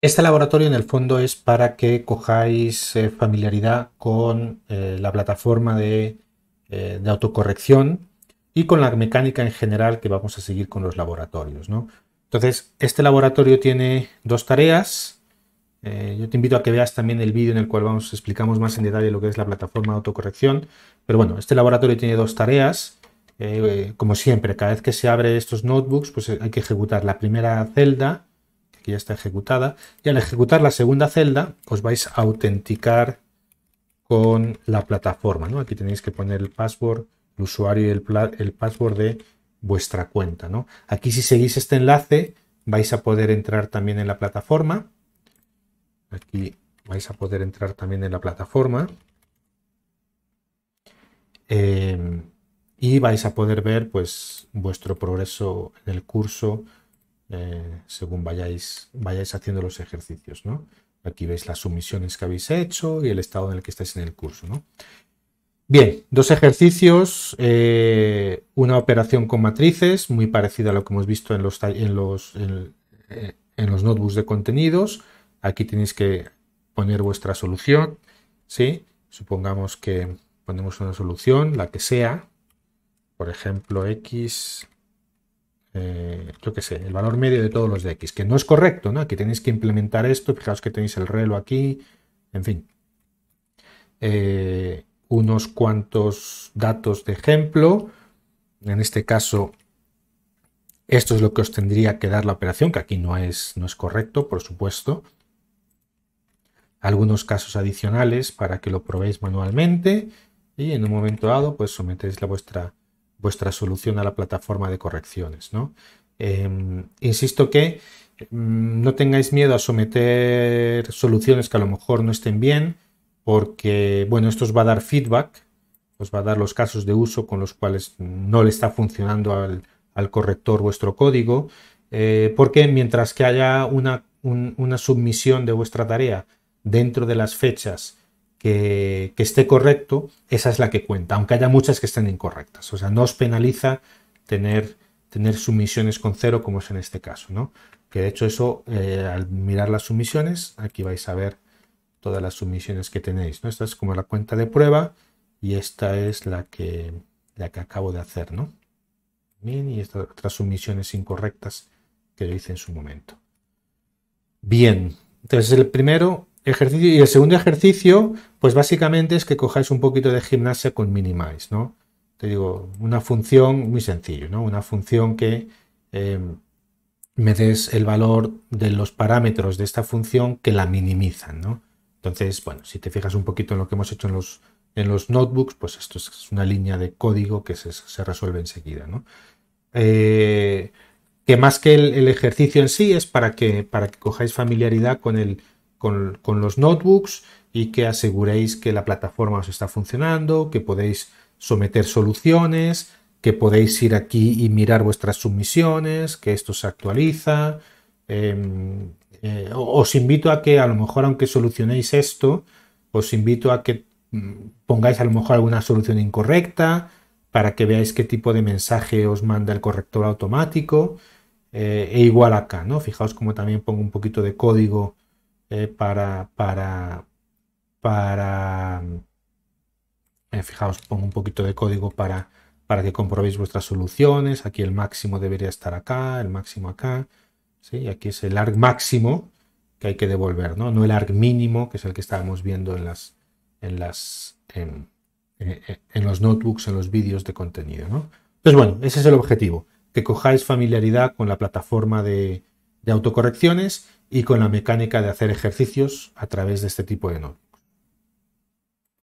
Este laboratorio en el fondo es para que cojáis eh, familiaridad con eh, la plataforma eh, de, autocorrección y con la mecánica en general que vamos a seguir con los laboratorios. ¿no? Entonces, este laboratorio tiene dos tareas. yo te invito a que veas también el vídeo en el cual vamos, explicamos más en detalle lo que es la plataforma de autocorrección. Pero bueno, este laboratorio tiene dos tareas. como siempre, cada vez que se abre estos notebooks, pues hay que ejecutar la primera celda Aquí ya está ejecutada. Y al ejecutar la segunda celda, os vais a autenticar con la plataforma. ¿no? Aquí tenéis que poner el password, el usuario y el, el password de vuestra cuenta. ¿no? Aquí si seguís este enlace, vais a poder entrar también en la plataforma. Aquí vais a poder entrar también en la plataforma. Em, y vais a poder ver pues vuestro progreso en el curso eh, según vayáis, vayáis haciendo los ejercicios, ¿no? Aquí veis las sumisiones que habéis hecho y el estado en el que estáis en el curso, ¿no? Bien, dos ejercicios, eh, una operación con matrices, muy parecida a lo que hemos visto en los, en los, en, eh, en los notebooks de contenidos. Aquí tenéis que poner vuestra solución, ¿sí? Supongamos que ponemos una solución, la que sea, por ejemplo, x eh, yo que sé, el valor medio de todos los de x, que no es correcto, ¿no? Aquí tenéis que implementar esto, fijaos que tenéis el reloj aquí, en fin. Eh, unos cuantos datos de ejemplo, en este caso esto es lo que os tendría que dar la operación, que aquí no es, no es correcto, por supuesto. Algunos casos adicionales para que lo probéis manualmente y en un momento dado pues sometéis la vuestra vuestra solución a la plataforma de correcciones. ¿no? Em, insisto que mm, no tengáis miedo a someter soluciones que a lo mejor no estén bien, porque bueno, esto os va a dar feedback, os va a dar los casos de uso con los cuales no le está funcionando al, corrector vuestro código, eh, porque mientras que haya una, una submisión de vuestra tarea dentro de las fechas que, esté correcto, esa es la que cuenta, aunque haya muchas que estén incorrectas. O sea, no os penaliza tener, tener sumisiones con cero, como es en este caso, ¿no? Que de hecho eso, eh, al mirar las sumisiones, aquí vais a ver todas las sumisiones que tenéis, Esta es como la cuenta de prueba y esta es la que, la que acabo de hacer, ¿no? y estas otras sumisiones incorrectas que lo hice en su momento. Bien, entonces el primero ejercicio. Y el segundo ejercicio, pues básicamente es que cojáis un poquito de gimnasia con minimize, ¿no? Te digo, una función muy sencillo, ¿no? Una función que em, me des el valor de los parámetros de esta función que la minimizan, ¿no? Entonces, bueno, si te fijas un poquito en lo que hemos hecho en los, en los notebooks, pues esto es una línea de código que se, resuelve enseguida, ¿no? Eh, que más que el, el, ejercicio en sí es para que, para que cojáis familiaridad con el, con, los notebooks y que aseguréis que la plataforma os está funcionando, que podéis someter soluciones, que podéis ir aquí y mirar vuestras submisiones, que esto se actualiza. Em, eh, os invito a que a lo mejor, aunque solucionéis esto, os invito a que mm, pongáis a lo mejor alguna solución incorrecta para que veáis qué tipo de mensaje os manda el corrector automático. Eh, e igual acá, ¿no? Fijaos como también pongo un poquito de código eh, para, para, para, mm, eh, fijaos, pongo un poquito de código para, para que comprobéis vuestras soluciones. Aquí el máximo debería estar acá, el máximo acá. ¿sí? Aquí es el arg máximo que hay que devolver, ¿no? no el arg mínimo, que es el que estábamos viendo en, las, en, las, en, eh, los notebooks, en los vídeos de contenido. ¿no? Entonces, bueno, ese es el objetivo, que cojáis familiaridad con la plataforma de, de autocorrecciones y con la mecánica de hacer ejercicios a través de este tipo de nodos.